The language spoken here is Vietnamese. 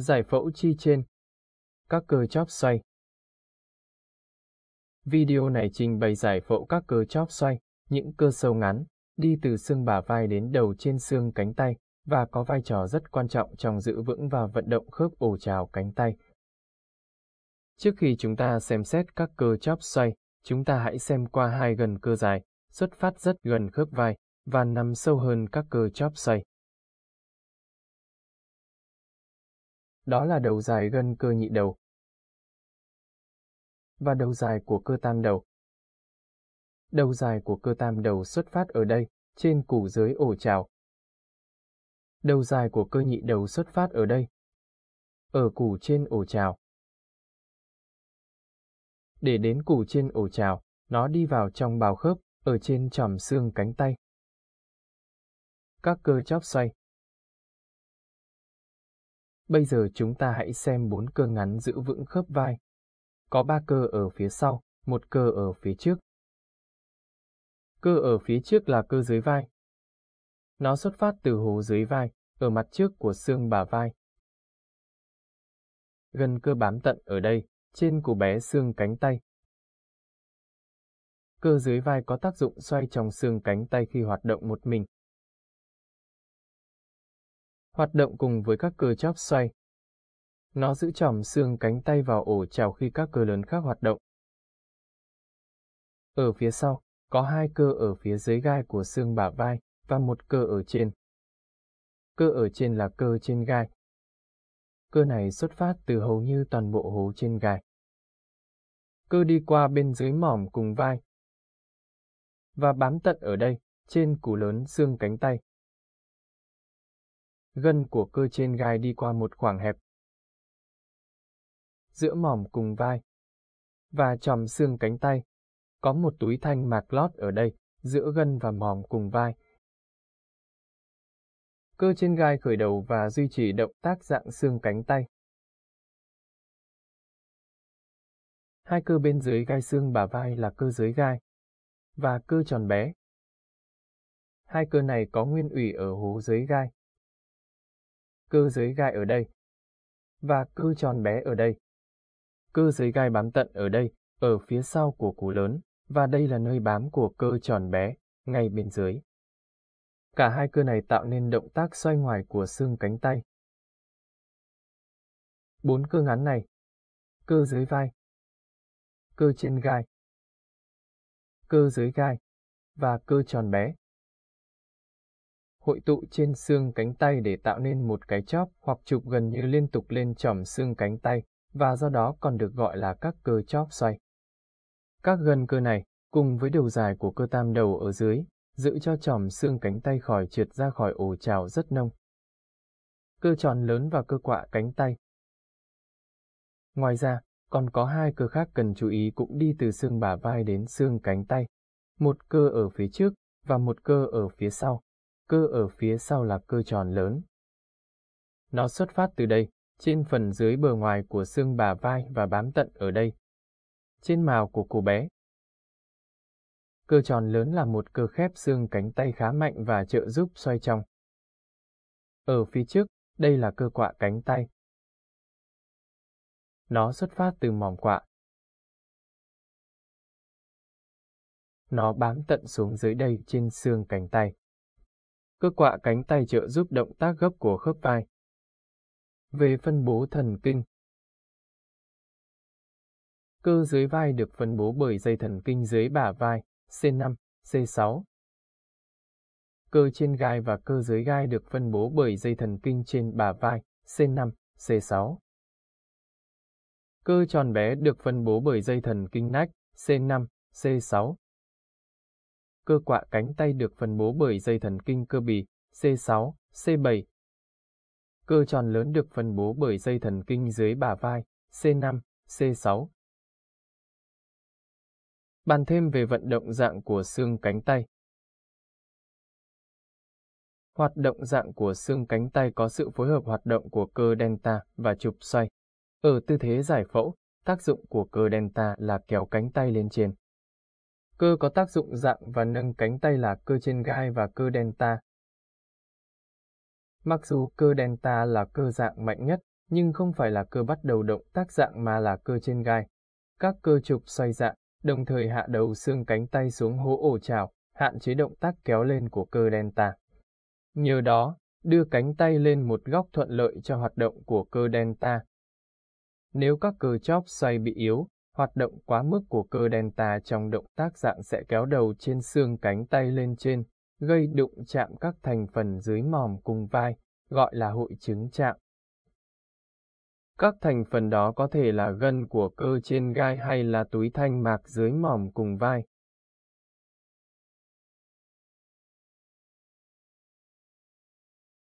giải phẫu chi trên, các cơ chóp xoay. Video này trình bày giải phẫu các cơ chóp xoay, những cơ sâu ngắn, đi từ xương bả vai đến đầu trên xương cánh tay, và có vai trò rất quan trọng trong giữ vững và vận động khớp ổ trào cánh tay. Trước khi chúng ta xem xét các cơ chóp xoay, chúng ta hãy xem qua hai gần cơ dài, xuất phát rất gần khớp vai, và nằm sâu hơn các cơ chóp xoay. đó là đầu dài gân cơ nhị đầu và đầu dài của cơ tam đầu. Đầu dài của cơ tam đầu xuất phát ở đây, trên củ dưới ổ trào. Đầu dài của cơ nhị đầu xuất phát ở đây, ở củ trên ổ trào. Để đến củ trên ổ trào, nó đi vào trong bào khớp, ở trên tròm xương cánh tay. Các cơ chóp xoay. Bây giờ chúng ta hãy xem bốn cơ ngắn giữ vững khớp vai. Có ba cơ ở phía sau, một cơ ở phía trước. Cơ ở phía trước là cơ dưới vai. Nó xuất phát từ hố dưới vai, ở mặt trước của xương bả vai. Gần cơ bám tận ở đây, trên của bé xương cánh tay. Cơ dưới vai có tác dụng xoay trong xương cánh tay khi hoạt động một mình, hoạt động cùng với các cơ chóp xoay. Nó giữ chỏm xương cánh tay vào ổ trào khi các cơ lớn khác hoạt động. Ở phía sau, có hai cơ ở phía dưới gai của xương bả vai và một cơ ở trên. Cơ ở trên là cơ trên gai. Cơ này xuất phát từ hầu như toàn bộ hố trên gai. Cơ đi qua bên dưới mỏm cùng vai và bám tận ở đây, trên củ lớn xương cánh tay gân của cơ trên gai đi qua một khoảng hẹp. Giữa mỏm cùng vai và chòm xương cánh tay, có một túi thanh mạc lót ở đây, giữa gân và mỏm cùng vai. Cơ trên gai khởi đầu và duy trì động tác dạng xương cánh tay. Hai cơ bên dưới gai xương bả vai là cơ dưới gai và cơ tròn bé. Hai cơ này có nguyên ủy ở hố dưới gai cơ dưới gai ở đây, và cơ tròn bé ở đây. Cơ dưới gai bám tận ở đây, ở phía sau của cú lớn, và đây là nơi bám của cơ tròn bé, ngay bên dưới. Cả hai cơ này tạo nên động tác xoay ngoài của xương cánh tay. Bốn cơ ngắn này. Cơ dưới vai. Cơ trên gai. Cơ dưới gai. Và cơ tròn bé hội tụ trên xương cánh tay để tạo nên một cái chóp hoặc chụp gần như liên tục lên chỏm xương cánh tay, và do đó còn được gọi là các cơ chóp xoay. Các gân cơ này, cùng với đầu dài của cơ tam đầu ở dưới, giữ cho chỏm xương cánh tay khỏi trượt ra khỏi ổ trào rất nông. Cơ tròn lớn và cơ quạ cánh tay. Ngoài ra, còn có hai cơ khác cần chú ý cũng đi từ xương bả vai đến xương cánh tay. Một cơ ở phía trước và một cơ ở phía sau cơ ở phía sau là cơ tròn lớn. Nó xuất phát từ đây, trên phần dưới bờ ngoài của xương bà vai và bám tận ở đây. Trên mào của cô bé. Cơ tròn lớn là một cơ khép xương cánh tay khá mạnh và trợ giúp xoay trong. Ở phía trước, đây là cơ quạ cánh tay. Nó xuất phát từ mỏm quạ. Nó bám tận xuống dưới đây trên xương cánh tay cơ quạ cánh tay trợ giúp động tác gấp của khớp vai. Về phân bố thần kinh Cơ dưới vai được phân bố bởi dây thần kinh dưới bả vai, C5, C6. Cơ trên gai và cơ dưới gai được phân bố bởi dây thần kinh trên bả vai, C5, C6. Cơ tròn bé được phân bố bởi dây thần kinh nách, C5, C6, cơ quạ cánh tay được phân bố bởi dây thần kinh cơ bì, C6, C7. Cơ tròn lớn được phân bố bởi dây thần kinh dưới bả vai, C5, C6. Bàn thêm về vận động dạng của xương cánh tay. Hoạt động dạng của xương cánh tay có sự phối hợp hoạt động của cơ delta và chụp xoay. Ở tư thế giải phẫu, tác dụng của cơ delta là kéo cánh tay lên trên, Cơ có tác dụng dạng và nâng cánh tay là cơ trên gai và cơ delta. Mặc dù cơ delta là cơ dạng mạnh nhất, nhưng không phải là cơ bắt đầu động tác dạng mà là cơ trên gai. Các cơ trục xoay dạng, đồng thời hạ đầu xương cánh tay xuống hố ổ trào, hạn chế động tác kéo lên của cơ delta. Nhờ đó, đưa cánh tay lên một góc thuận lợi cho hoạt động của cơ delta. Nếu các cơ chóp xoay bị yếu, Hoạt động quá mức của cơ delta trong động tác dạng sẽ kéo đầu trên xương cánh tay lên trên, gây đụng chạm các thành phần dưới mỏm cùng vai, gọi là hội chứng chạm. Các thành phần đó có thể là gân của cơ trên gai hay là túi thanh mạc dưới mỏm cùng vai,